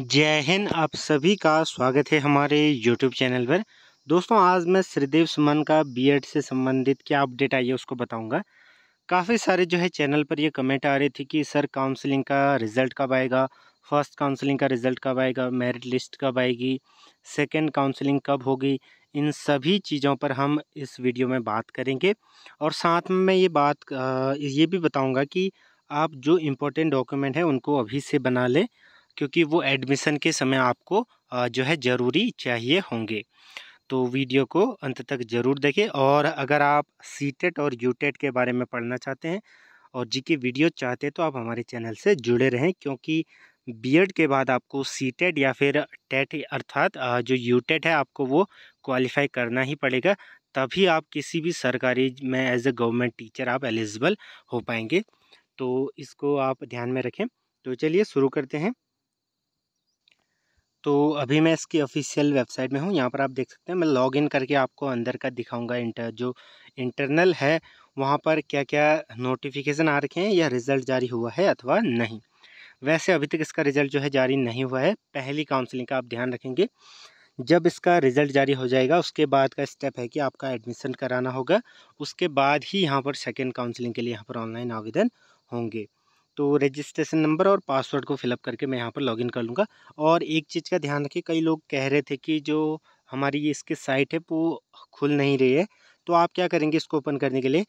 जय हिंद आप सभी का स्वागत है हमारे YouTube चैनल पर दोस्तों आज मैं श्रीदेव सुमन का बी से संबंधित क्या अपडेट आई है उसको बताऊंगा काफ़ी सारे जो है चैनल पर ये कमेंट आ रही थी कि सर काउंसलिंग का रिज़ल्ट कब आएगा फर्स्ट काउंसलिंग का रिज़ल्ट कब आएगा मेरिट लिस्ट कब आएगी सेकेंड काउंसलिंग कब होगी इन सभी चीज़ों पर हम इस वीडियो में बात करेंगे और साथ में मैं ये बात ये भी बताऊँगा कि आप जो इम्पोर्टेंट डॉक्यूमेंट है उनको अभी से बना लें क्योंकि वो एडमिशन के समय आपको जो है ज़रूरी चाहिए होंगे तो वीडियो को अंत तक ज़रूर देखें और अगर आप सी e और यू e के बारे में पढ़ना चाहते हैं और जी की वीडियो चाहते हैं तो आप हमारे चैनल से जुड़े रहें क्योंकि बी के बाद आपको सी e या फिर टेट अर्थात जो यू है आपको वो क्वालिफाई करना ही पड़ेगा तभी आप किसी भी सरकारी में एज ए गवर्नमेंट टीचर आप एलिजिबल हो पाएंगे तो इसको आप ध्यान में रखें तो चलिए शुरू करते हैं तो अभी मैं इसकी ऑफिशियल वेबसाइट में हूँ यहाँ पर आप देख सकते हैं मैं लॉग इन करके आपको अंदर का दिखाऊंगा इंटर जो इंटरनल है वहाँ पर क्या क्या नोटिफिकेशन आ रखे हैं या रिज़ल्ट जारी हुआ है अथवा नहीं वैसे अभी तक इसका रिज़ल्ट जो है जारी नहीं हुआ है पहली काउंसलिंग का आप ध्यान रखेंगे जब इसका रिज़ल्ट जारी हो जाएगा उसके बाद का स्टेप है कि आपका एडमिशन कराना होगा उसके बाद ही यहाँ पर सेकेंड काउंसलिंग के लिए यहाँ पर ऑनलाइन आवेदन होंगे तो रजिस्ट्रेशन नंबर और पासवर्ड को फिलअप करके मैं यहाँ पर लॉगिन कर लूँगा और एक चीज़ का ध्यान रखिए कई लोग कह रहे थे कि जो हमारी इसकी साइट है वो खुल नहीं रही है तो आप क्या करेंगे इसको ओपन करने के लिए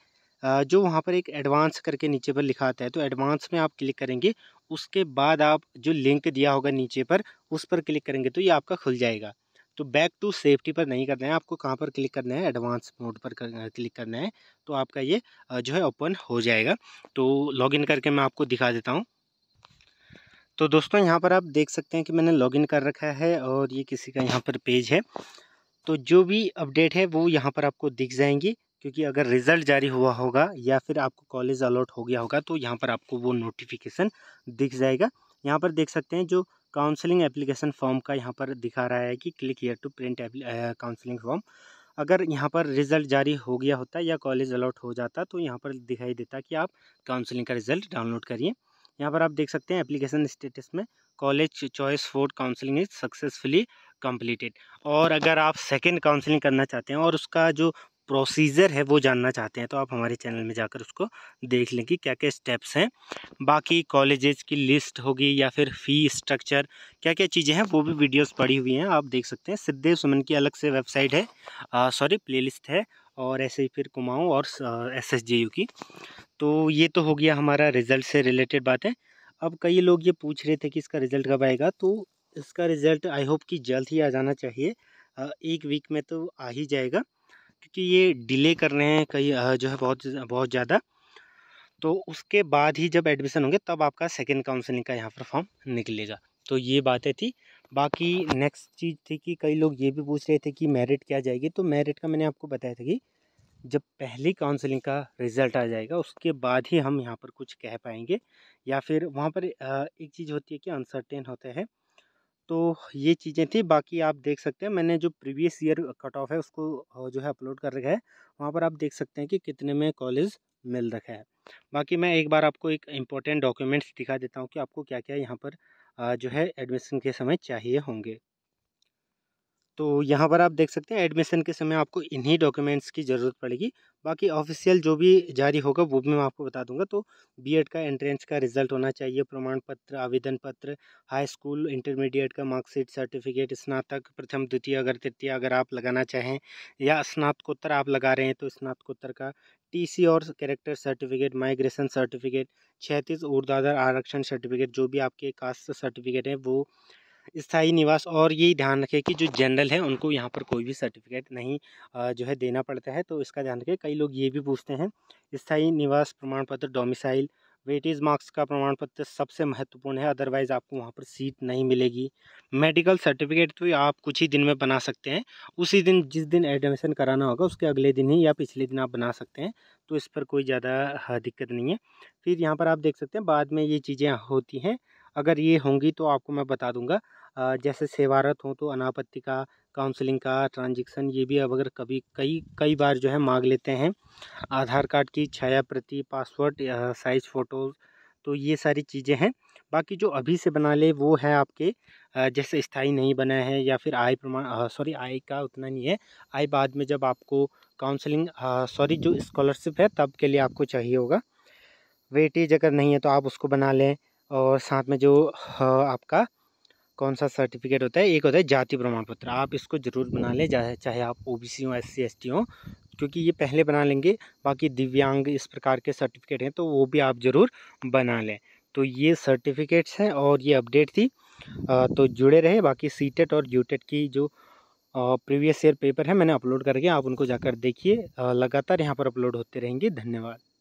जो वहाँ पर एक एडवांस करके नीचे पर लिखा आता है तो एडवांस में आप क्लिक करेंगे उसके बाद आप जो लिंक दिया होगा नीचे पर उस पर क्लिक करेंगे तो ये आपका खुल जाएगा तो बैक टू सेफ्टी पर नहीं करना है आपको कहाँ पर क्लिक करना है एडवांस मोड पर कर, क्लिक करना है तो आपका ये जो है ओपन हो जाएगा तो लॉगिन करके मैं आपको दिखा देता हूँ तो दोस्तों यहाँ पर आप देख सकते हैं कि मैंने लॉगिन कर रखा है और ये किसी का यहाँ पर पेज है तो जो भी अपडेट है वो यहाँ पर आपको दिख जाएंगी क्योंकि अगर रिज़ल्ट जारी हुआ होगा या फिर आपको कॉलेज अलॉट हो गया होगा तो यहाँ पर आपको वो नोटिफिकेशन दिख जाएगा यहाँ पर देख सकते हैं जो काउंसलिंग एप्लीकेशन फॉर्म का यहाँ पर दिखा रहा है कि click here to print counselling form अगर यहाँ पर रिज़ल्ट जारी हो गया होता या कॉलेज अलाउट हो जाता तो यहाँ पर दिखाई देता कि आप काउंसलिंग का रिज़ल्ट डाउनलोड करिए यहाँ पर आप देख सकते हैं एप्लीकेशन स्टेटस में college choice for counselling is successfully completed और अगर आप सेकंड काउंसलिंग करना चाहते हैं और उसका जो प्रोसीजर है वो जानना चाहते हैं तो आप हमारे चैनल में जाकर उसको देख लें कि क्या क्या स्टेप्स हैं बाकी कॉलेजेस की लिस्ट होगी या फिर फ़ी स्ट्रक्चर क्या क्या चीज़ें हैं वो भी वीडियोस पड़ी हुई हैं आप देख सकते हैं सिद्धेव सुमन की अलग से वेबसाइट है सॉरी प्लेलिस्ट है और ऐसे ही फिर कुमाऊँ और एस एस जे यू की तो ये तो हो गया हमारा रिज़ल्ट से रिलेटेड बात अब कई लोग ये पूछ रहे थे कि इसका रिज़ल्ट कब आएगा तो इसका रिज़ल्ट आई होप कि जल्द ही आ जाना चाहिए एक वीक में तो आ ही जाएगा क्योंकि ये डिले कर रहे हैं कई जो है बहुत बहुत ज़्यादा तो उसके बाद ही जब एडमिशन होंगे तब आपका सेकेंड काउंसलिंग का यहाँ पर फॉर्म निकलेगा तो ये बातें थी बाकी नेक्स्ट चीज़ थी कि कई लोग ये भी पूछ रहे थे कि मेरिट क्या जाएगी तो मेरिट का मैंने आपको बताया था कि जब पहली काउंसलिंग का रिज़ल्ट आ जाएगा उसके बाद ही हम यहाँ पर कुछ कह पाएंगे या फिर वहाँ पर एक चीज़ होती है कि अनसर्टेन होते हैं तो ये चीज़ें थी बाकी आप देख सकते हैं मैंने जो प्रीवियस ईयर कट ऑफ है उसको जो है अपलोड कर रखा है वहाँ पर आप देख सकते हैं कि कितने में कॉलेज मिल रखा है बाकी मैं एक बार आपको एक इम्पोर्टेंट डॉक्यूमेंट्स दिखा देता हूँ कि आपको क्या क्या यहाँ पर जो है एडमिशन के समय चाहिए होंगे तो यहाँ पर आप देख सकते हैं एडमिशन के समय आपको इन्हीं डॉक्यूमेंट्स की ज़रूरत पड़ेगी बाकी ऑफिशियल जो भी जारी होगा वो भी मैं आपको बता दूंगा तो बीएड का एंट्रेंस का रिजल्ट होना चाहिए प्रमाण पत्र आवेदन पत्र हाई स्कूल इंटरमीडिएट का मार्कशीट सर्टिफिकेट स्नातक प्रथम द्वितीय अगर तृतीय अगर आप लगाना चाहें या स्नातकोत्तर आप लगा रहे हैं तो स्नातकोत्तर का टी और कैरेक्टर सर्टिफिकेट माइग्रेशन सर्टिफिकेट छैतीस उर्दादर आरक्षण सर्टिफिकेट जो भी आपके कास्ट सर्टिफिकेट हैं वो स्थायी निवास और ये ध्यान रखें कि जो जनरल है उनको यहाँ पर कोई भी सर्टिफिकेट नहीं जो है देना पड़ता है तो इसका ध्यान रखें कई लोग ये भी पूछते हैं स्थायी निवास प्रमाण पत्र डोमिसाइल वेटेज मार्क्स का प्रमाण पत्र सबसे महत्वपूर्ण है अदरवाइज़ आपको वहाँ पर सीट नहीं मिलेगी मेडिकल सर्टिफिकेट तो आप कुछ ही दिन में बना सकते हैं उसी दिन जिस दिन एडमिशन कराना होगा उसके अगले दिन ही या पिछले दिन आप बना सकते हैं तो इस पर कोई ज़्यादा दिक्कत नहीं है फिर यहाँ पर आप देख सकते हैं बाद में ये चीज़ें होती हैं अगर ये होंगी तो आपको मैं बता दूंगा जैसे सेवारत हो तो अनापत्ति का काउंसलिंग का ट्रांजेक्शन ये भी अब अगर कभी कई कई बार जो है मांग लेते हैं आधार कार्ड की छाया प्रति पासवर्ड साइज़ फ़ोटोज़ तो ये सारी चीज़ें हैं बाकी जो अभी से बना ले वो है आपके जैसे स्थाई नहीं बना है या फिर आय प्रमाण सॉरी आय का उतना नहीं है आय बाद में जब आपको काउंसलिंग सॉरी जो स्कॉलरशिप है तब के लिए आपको चाहिए होगा वेटेज अगर नहीं है तो आप उसको बना लें और साथ में जो हाँ, आपका कौन सा सर्टिफिकेट होता है एक होता है जाति प्रमाण पत्र आप इसको ज़रूर बना लें चाहे आप ओ बी सी हों एस सी एस टी हों क्योंकि ये पहले बना लेंगे बाकी दिव्यांग इस प्रकार के सर्टिफिकेट हैं तो वो भी आप ज़रूर बना लें तो ये सर्टिफिकेट्स हैं और ये अपडेट थी तो जुड़े रहे बाकी सी टेट e और यू टेट e की जो प्रीवियस ईयर पेपर है मैंने अपलोड करके आप उनको जाकर देखिए लगातार यहाँ पर अपलोड होते रहेंगे धन्यवाद